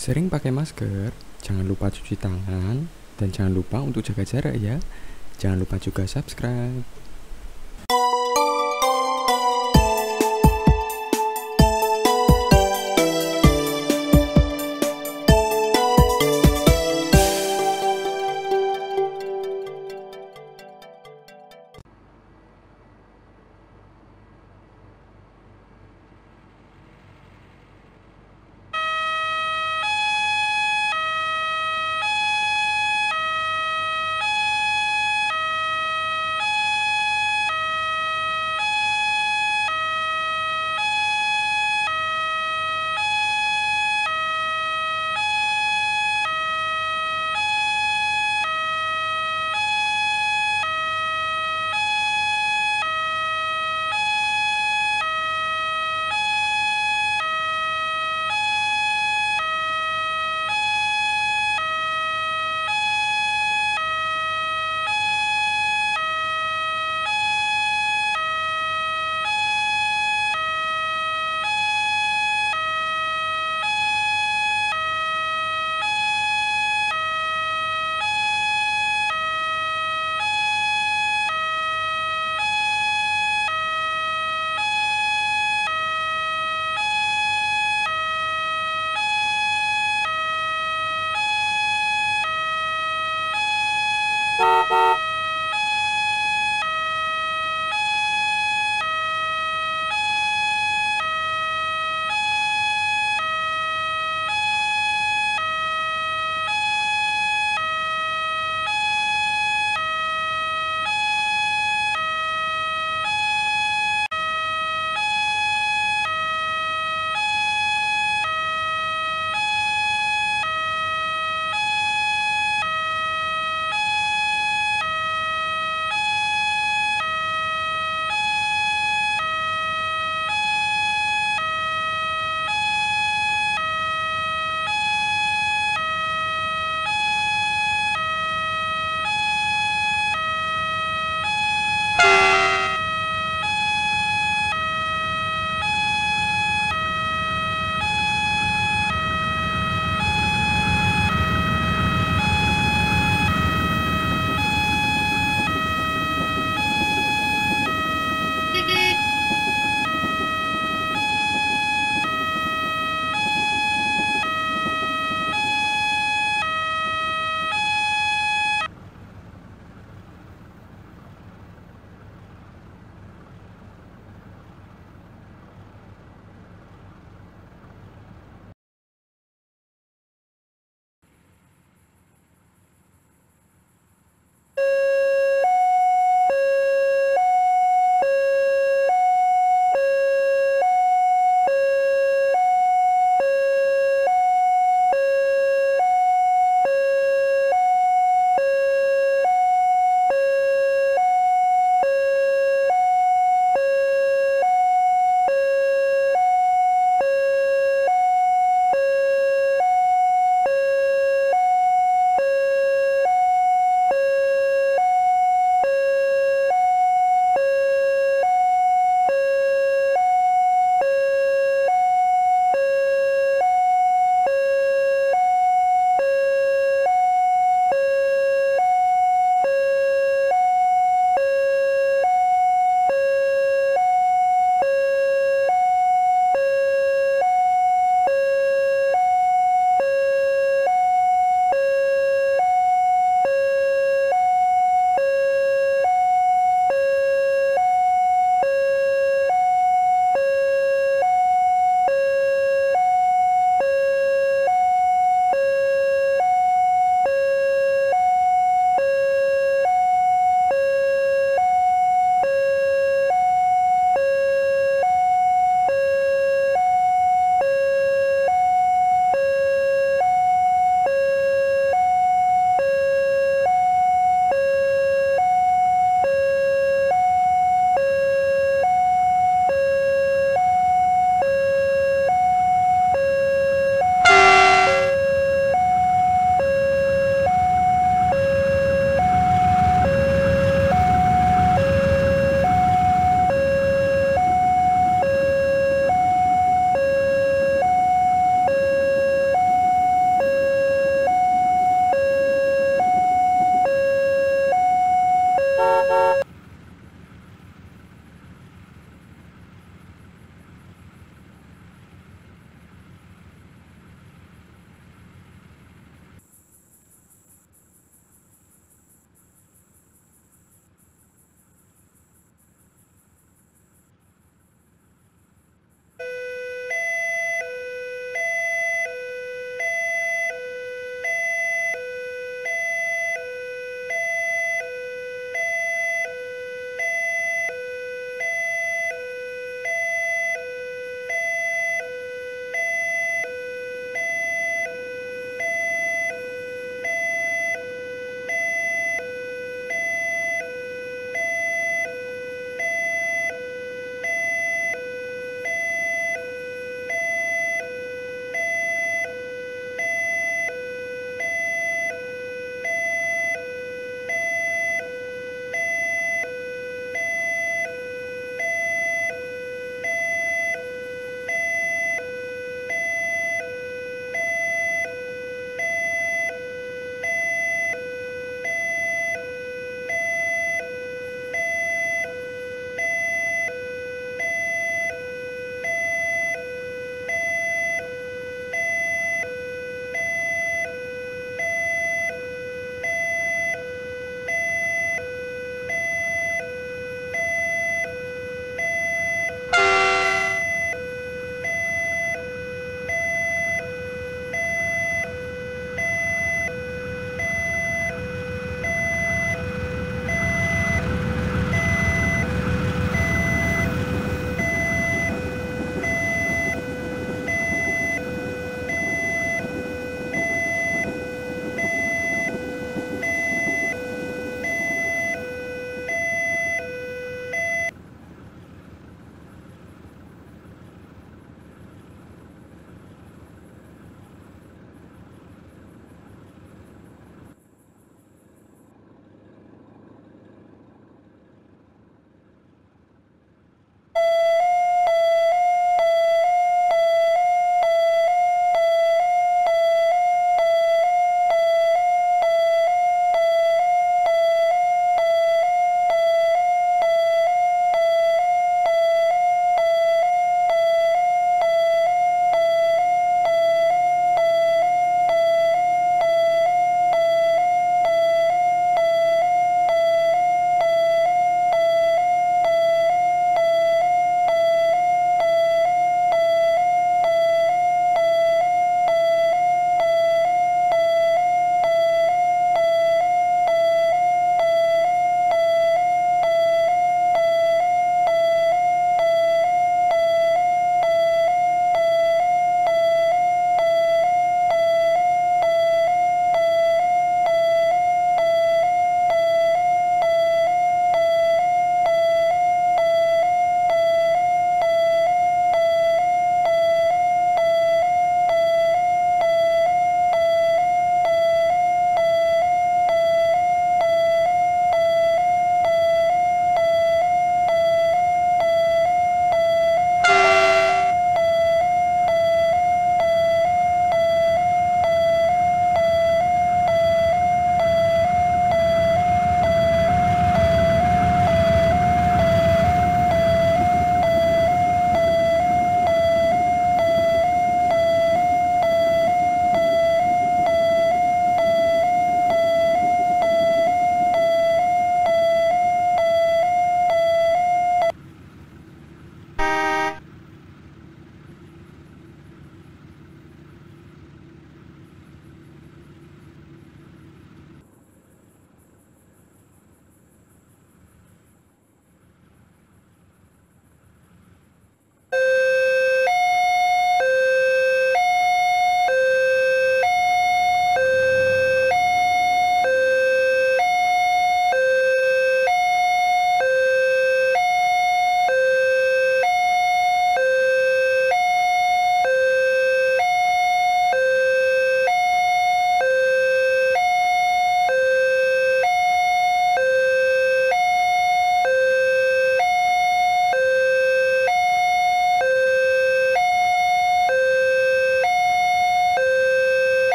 Sering pakai masker, jangan lupa cuci tangan, dan jangan lupa untuk jaga jarak ya. Jangan lupa juga subscribe.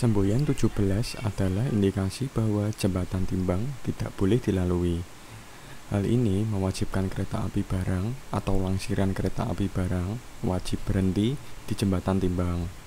Semboyan 17 adalah indikasi bahwa jembatan timbang tidak boleh dilalui. Hal ini mewajibkan kereta api barang atau langsiran kereta api barang wajib berhenti di jembatan timbang.